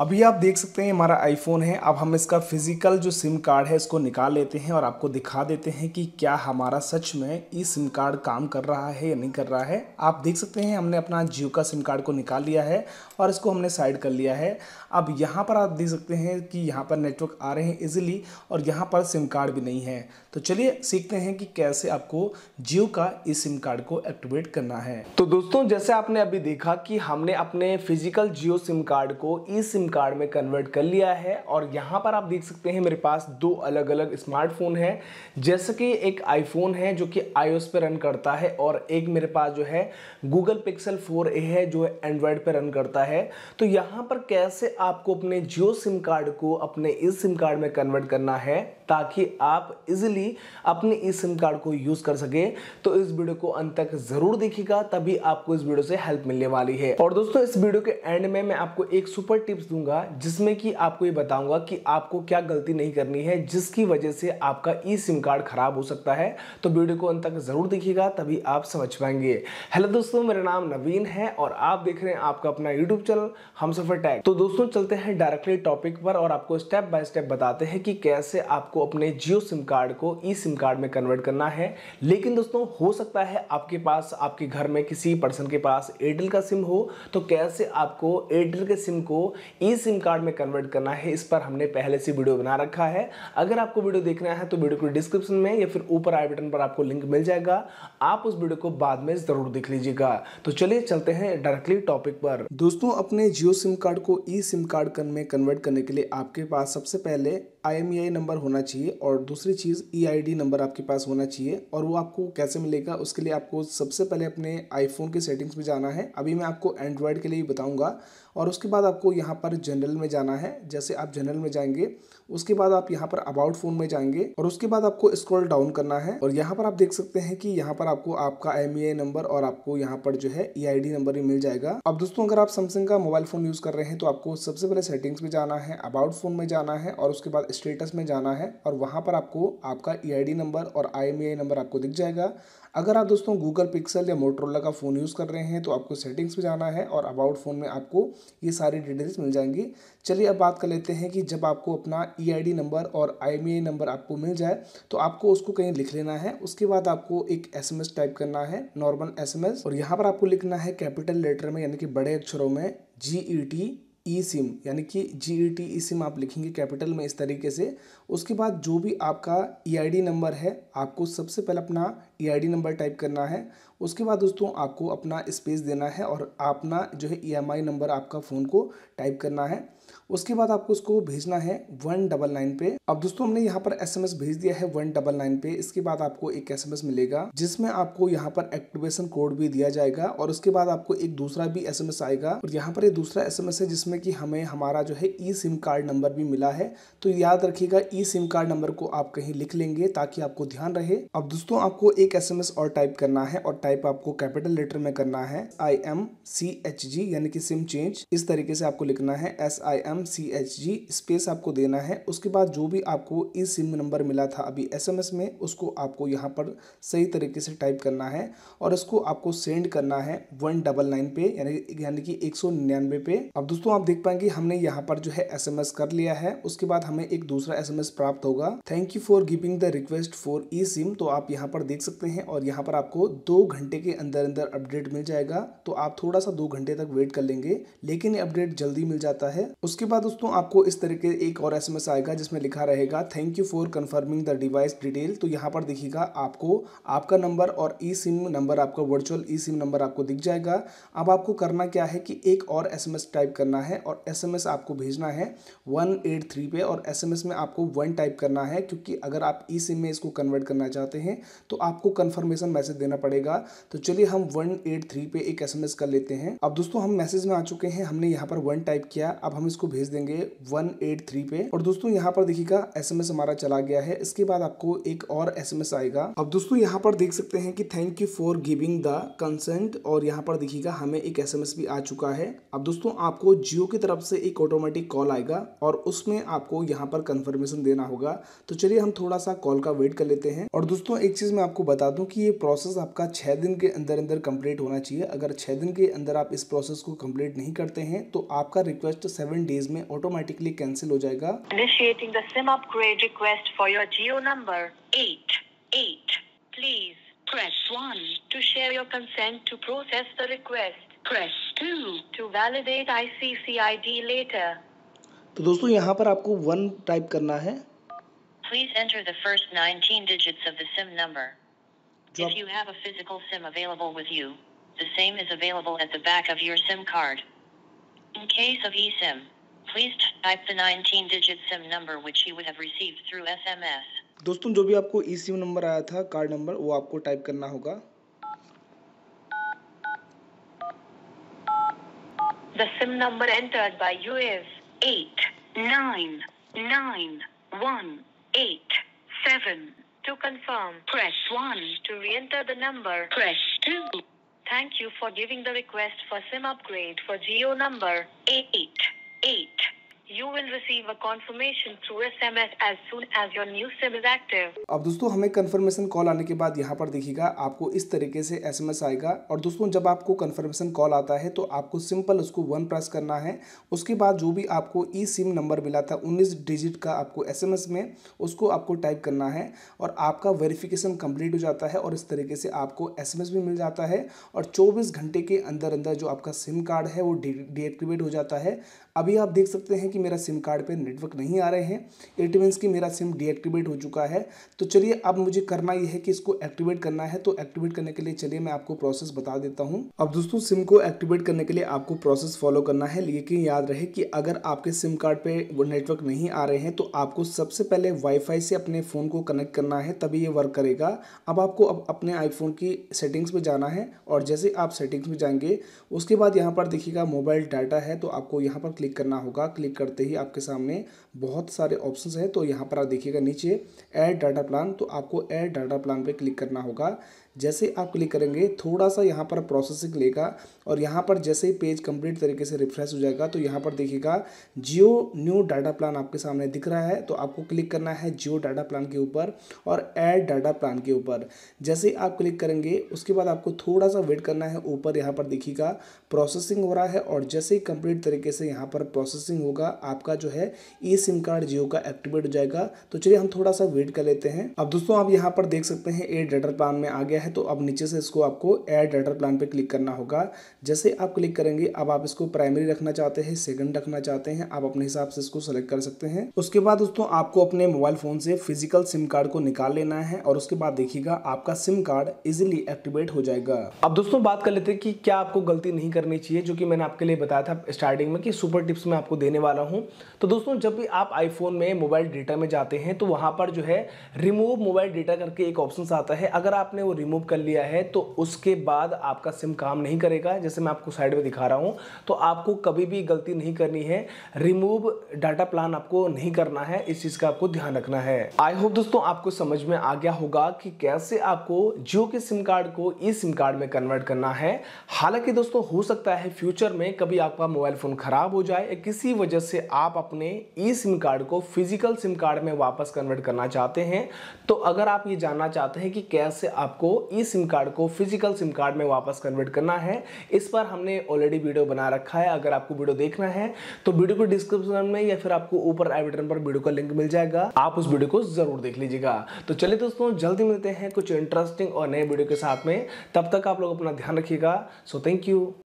अभी आप देख सकते हैं हमारा आईफोन है अब हम इसका फिजिकल जो सिम कार्ड है इसको निकाल लेते हैं और आपको दिखा देते हैं कि क्या हमारा सच में ई सिम कार्ड काम कर रहा है या नहीं कर रहा है आप देख सकते हैं हमने अपना जियो का सिम कार्ड को निकाल लिया है और इसको हमने साइड कर लिया है अब यहाँ पर आप देख सकते हैं कि यहाँ पर नेटवर्क आ रहे हैं इजीली और यहाँ पर सिम कार्ड भी नहीं है तो चलिए सीखते हैं कि कैसे आपको जियो का इस सिम कार्ड को एक्टिवेट करना है तो दोस्तों जैसे आपने अभी देखा कि हमने अपने फिजिकल जियो सिम कार्ड को ई सिम कार्ड में कन्वर्ट कर लिया है और यहाँ पर आप देख सकते हैं मेरे पास दो अलग अलग स्मार्टफोन है जैसे कि एक आईफोन है जो कि आई पे रन करता है और एक मेरे पास जो है गूगल पिक्सल फोर है जो एंड्रॉयड पर रन करता है होता है तो यहाँ पर कैसे आपको अपने जियो सिम कार्ड को अपने इस सिम कार्ड में कन्वर्ट करना है ताकि आप इजिली अपने इस सिम कार्ड को यूज़ कर सके तो इस वीडियो को अंत तक ज़रूर देखिएगा तभी आपको इस वीडियो से हेल्प मिलने वाली है और दोस्तों इस वीडियो के एंड में मैं आपको एक सुपर टिप्स दूंगा जिसमें कि आपको ये बताऊंगा कि आपको क्या गलती नहीं करनी है जिसकी वजह से आपका ई सिम कार्ड खराब हो सकता है तो वीडियो को अंत तक ज़रूर देखिएगा तभी आप समझ पाएंगे हेलो दोस्तों मेरा नाम नवीन है और आप देख रहे हैं आपका अपना यूट्यूब यूट्यूब चैनल हम सफर टैग तो दोस्तों चलते हैं डायरेक्टली टॉपिक पर और आपको स्टेप बाय स्टेप बताते हैं कि कैसे आपको अपने जियो सिम कार्ड को ई सिम कार्ड में कन्वर्ट करना है लेकिन दोस्तों हो सकता है आपके पास आपके घर में किसी पर्सन के पास एयरटेल का सिम हो तो कैसे आपको एयरटेल के सिम को ई सिम कार्ड में कन्वर्ट करना है इस पर हमने पहले से वीडियो बना रखा है अगर आपको वीडियो देखना है तो वीडियो को डिस्क्रिप्शन में या फिर ऊपर आई बटन पर आपको लिंक मिल जाएगा आप उस वीडियो को बाद में जरूर देख लीजिएगा तो चलिए चलते हैं डायरेक्टली टॉपिक पर दोस्तों दोस्तों अपने जियो सिम कार्ड को ई सिम कार्ड में कन्वर्ट करने के लिए आपके पास सबसे पहले आई नंबर e होना चाहिए और दूसरी चीज़ ई e नंबर आपके पास होना चाहिए और वो आपको कैसे मिलेगा उसके लिए आपको सबसे पहले अपने आईफोन के सेटिंग्स में जाना है अभी मैं आपको एंड्रॉयड के लिए भी बताऊँगा और उसके बाद आपको यहाँ पर जनरल में जाना है जैसे आप जनरल में जाएंगे उसके बाद आप यहाँ पर अबाउट फोन में जाएंगे और उसके बाद आपको स्क्रॉल डाउन करना है और यहाँ पर आप देख सकते हैं कि यहाँ पर आपको आपका आई नंबर e और आपको यहाँ पर जो है ई नंबर भी मिल जाएगा अब दोस्तों अगर आप सैमसंग का मोबाइल फोन यूज कर रहे हैं तो आपको सबसे पहले सेटिंग्स में जाना है अबाउट फोन में जाना है और उसके बाद स्टेटस में जाना है और वहाँ पर आपको आपका ई e नंबर और आई नंबर e आपको दिख जाएगा अगर आप दोस्तों गूगल पिक्सल या मोटरोला का फ़ोन यूज़ कर रहे हैं तो आपको सेटिंग्स में जाना है और अबाउट फ़ोन में आपको ये सारी डिटेल्स मिल जाएंगी चलिए अब बात कर लेते हैं कि जब आपको अपना ई e नंबर और आई नंबर आपको मिल जाए तो आपको उसको कहीं लिख लेना है उसके बाद आपको एक एस टाइप करना है नॉर्मल एस और यहाँ पर आपको लिखना है कैपिटल लेटर में यानी कि बड़े अक्षरों में जी ई टी ई सिम यानी कि जी ई टी ई सिम आप लिखेंगे कैपिटल में इस तरीके से उसके बाद जो भी आपका ई आई डी नंबर है आपको सबसे पहले अपना ई नंबर टाइप करना है उसके बाद दोस्तों आपको अपना स्पेस देना है और अपना जो है ई e नंबर आपका फ़ोन को टाइप करना है उसके बाद आपको उसको भेजना है वन डबल नाइन पे अब दोस्तों हमने यहाँ पर एसएमएस भेज दिया है वन डबल नाइन पे इसके बाद आपको एक एसएमएस मिलेगा जिसमें आपको यहाँ पर एक्टिवेशन कोड भी दिया जाएगा और उसके बाद आपको एक दूसरा भी एसएमएस आएगा और यहाँ पर ये दूसरा एसएमएस है जिसमें कि हमें हमारा जो है ई सिम कार्ड नंबर भी मिला है तो याद रखेगा ई सिम कार्ड नंबर को आप कहीं लिख लेंगे ताकि आपको ध्यान रहे अब दोस्तों आपको एक एक एसएमएस और टाइप करना है और टाइप आपको कैपिटल लेटर में करना है आई एम सी एच जी यानी कि सिम चेंज इस तरीके से आपको लिखना है S I M C H G space आपको देना है उसके बाद जो भी आपको ई सिम नंबर मिला था अभी एसएमएस में उसको आपको यहाँ पर सही तरीके से टाइप करना है और इसको आपको सेंड करना है वन डबल नाइन पे यानी कि एक सौ निन्यानवे पे अब दोस्तों आप देख पाएंगे हमने यहाँ पर जो है एसएमएस कर लिया है उसके बाद हमें एक दूसरा एसएमएस प्राप्त होगा thank you for giving the request for e SIM तो आप यहाँ पर देख सकते सकते हैं और यहाँ पर आपको दो घंटे के अंदर अंदर अपडेट मिल जाएगा तो आप थोड़ा सा दो घंटे तक वेट कर लेंगे लेकिन ये अपडेट जल्दी मिल जाता है उसके बाद दोस्तों आपको इस तरह के एक और एस आएगा जिसमें लिखा रहेगा thank you for confirming the device detail तो यहाँ पर दिखेगा आपको आपका नंबर और ई सिम नंबर आपका वर्चुअल ई सिम नंबर आपको दिख जाएगा अब आपको करना क्या है कि एक और एस टाइप करना है और एस आपको भेजना है वन पे और एस में आपको वन टाइप करना है क्योंकि अगर आप ई सिम में इसको कन्वर्ट करना चाहते हैं तो आपको आपको कंफर्मेशन मैसेज देना पड़ेगा तो चलिए हम वन एट थ्री पे एक एसएमएस कर लेते हैं अब दोस्तों हम मैसेज में आ चुके हैं हमने यहाँ पर वन टाइप किया अब हम इसको भेज देंगे वन एट थ्री पे और दोस्तों यहाँ पर देखिएगा एस हमारा चला गया है इसके बाद आपको एक और एस आएगा अब दोस्तों यहाँ पर देख सकते हैं कि thank you for giving the consent और यहाँ पर देखिएगा हमें एक एस भी आ चुका है अब दोस्तों आपको जियो की तरफ से एक ऑटोमेटिक कॉल आएगा और उसमें आपको यहाँ पर कंफर्मेशन देना होगा तो चलिए हम थोड़ा सा कॉल का वेट कर लेते हैं और दोस्तों एक चीज मैं आपको बता दूं कि ये प्रोसेस आपका छः दिन के अंदर अंदर कंप्लीट होना चाहिए अगर छः दिन के अंदर आप इस प्रोसेस को कंप्लीट नहीं करते हैं तो आपका रिक्वेस्ट सेवन डेज में ऑटोमेटिकली कैंसिल हो जाएगा initiating the SIM upgrade request for your Jio number at at please press one to share your consent to process the request press two to validate ICCID later तो दोस्तों यहाँ पर आपको one type करना है Please enter the first 19 digits of the SIM number. Drop. If you have a physical SIM available with you, the same is available at the back of your SIM card. In case of eSIM, please type the 19-digit SIM number which you would have received through SMS. दोस्तों जो भी आपको eSIM number आया था card number वो आपको type करना होगा The SIM number entered by you is eight nine nine one eight seven. To confirm, press 1. To re-enter the number, press 2. Thank you for giving the request for SIM upgrade for geo number 888. You will receive a confirmation through SMS as soon as your new SIM is active. अब दोस्तों हमें confirmation call आने के बाद यहाँ पर देखिएगा आपको इस तरीके से एसएमएस आएगा और दोस्तों जब आपको कंफर्मेशन कॉल आता है तो आपको सिंपल उसको वन प्रेस करना है उसके बाद जो भी आपको ई सिम नंबर मिला था 19 डिजिट का आपको एसएमएस में उसको आपको टाइप करना है और आपका वेरिफिकेशन कंप्लीट हो जाता है और इस तरीके से आपको एसएमएस भी मिल जाता है और चौबीस घंटे के अंदर अंदर जो आपका सिम कार्ड है वो डीएक्टिवेट हो जाता है अभी आप देख सकते हैं कि मेरा सिम कार्ड पे नेटवर्क नहीं आ रहे हैं इट मीन्स कि मेरा सिम डीएक्टिवेट हो चुका है तो चलिए अब मुझे करना यह है कि इसको एक्टिवेट करना है तो एक्टिवेट करने के लिए चलिए मैं आपको प्रोसेस बता देता हूँ अब दोस्तों सिम को एक्टिवेट करने के लिए आपको प्रोसेस फॉलो करना है लेकिन याद रहे कि अगर आपके सिम कार्ड पर नेटवर्क नहीं आ रहे हैं तो आपको सबसे पहले वाईफाई से अपने फ़ोन को कनेक्ट करना है तभी ये वर्क करेगा अब आपको अब अपने आईफोन की सेटिंग्स में जाना है और जैसे आप सेटिंग्स में जाएंगे उसके बाद यहाँ पर देखिएगा मोबाइल डाटा है तो आपको यहाँ पर क्लिक क्लिक करना होगा क्लिक करते ही आपके सामने बहुत सारे ऑप्शंस हैं तो यहाँ पर आप देखिएगा नीचे ऐड डाटा प्लान तो आपको ऐड डाटा प्लान पे क्लिक करना होगा जैसे आप क्लिक करेंगे थोड़ा सा यहाँ पर प्रोसेसिंग लेगा और यहाँ पर जैसे ही पेज कंप्लीट तरीके से रिफ्रेश हो जाएगा तो यहाँ पर देखिएगा जियो न्यू डाटा प्लान आपके सामने दिख रहा है तो आपको क्लिक करना है जियो डाटा प्लान के ऊपर और ऐड डाटा प्लान के ऊपर जैसे आप क्लिक करेंगे उसके बाद आपको थोड़ा सा वेट करना है ऊपर यहाँ पर देखिएगा प्रोसेसिंग हो रहा है और जैसे ही कंप्लीट तरीके से यहाँ पर प्रोसेसिंग होगा आपका जो है ई सिम कार्ड जियो का एक्टिवेट हो जाएगा तो चलिए हम थोड़ा सा वेट कर लेते हैं अब दोस्तों आप यहाँ पर देख सकते हैं ए डाटा प्लान में आ गया है तो अब नीचे से इसको आपको ऐड डाटा प्लान पे क्लिक करना होगा जैसे आप क्लिक करेंगे अब आप इसको प्राइमरी रखना चाहते हैं सेकंड रखना चाहते हैं आप अपने हिसाब से इसको सेलेक्ट कर सकते हैं उसके बाद दोस्तों आपको अपने मोबाइल फ़ोन से फिजिकल सिम कार्ड को निकाल लेना है और उसके बाद देखिएगा आपका सिम कार्ड इजिली एक्टिवेट हो जाएगा अब दोस्तों बात कर लेते हैं कि क्या आपको गलती नहीं करनी चाहिए जो कि मैंने आपके लिए बताया था स्टार्टिंग में कि सुपर टिप्स में आपको देने वाला हूँ तो दोस्तों जब भी आप आईफोन में मोबाइल डेटा में जाते हैं तो वहां पर जो है रिमूव मोबाइल डेटा करके एक ऑप्शन आता है अगर आपने वो रिमूव रिमूव कर लिया है तो उसके बाद आपका सिम काम नहीं करेगा जैसे मैं आपको साइड में दिखा रहा हूँ तो आपको कभी भी गलती नहीं करनी है रिमूव डाटा प्लान आपको नहीं करना है इस चीज़ का आपको ध्यान रखना है आई होप दोस्तों आपको समझ में आ गया होगा कि कैसे आपको जियो के सिम कार्ड को ई सिम कार्ड में कन्वर्ट करना है हालांकि दोस्तों हो सकता है फ्यूचर में कभी आपका मोबाइल फ़ोन ख़राब हो जाए या किसी वजह से आप अपने ई सिम कार्ड को फिजिकल सिम कार्ड में वापस कन्वर्ट करना चाहते हैं तो अगर आप ये जानना चाहते हैं कि कैसे आपको ई सिम कार्ड को फिजिकल सिम कार्ड में वापस कन्वर्ट करना है इस पर हमने ऑलरेडी वीडियो बना रखा है अगर आपको वीडियो देखना है तो वीडियो को डिस्क्रिप्शन में या फिर आपको ऊपर आई बटन पर वीडियो का लिंक मिल जाएगा आप उस वीडियो को जरूर देख लीजिएगा तो चलिए दोस्तों जल्दी मिलते हैं कुछ इंटरेस्टिंग और नए वीडियो के साथ में तब तक आप लोग अपना ध्यान रखिएगा सो थैंक यू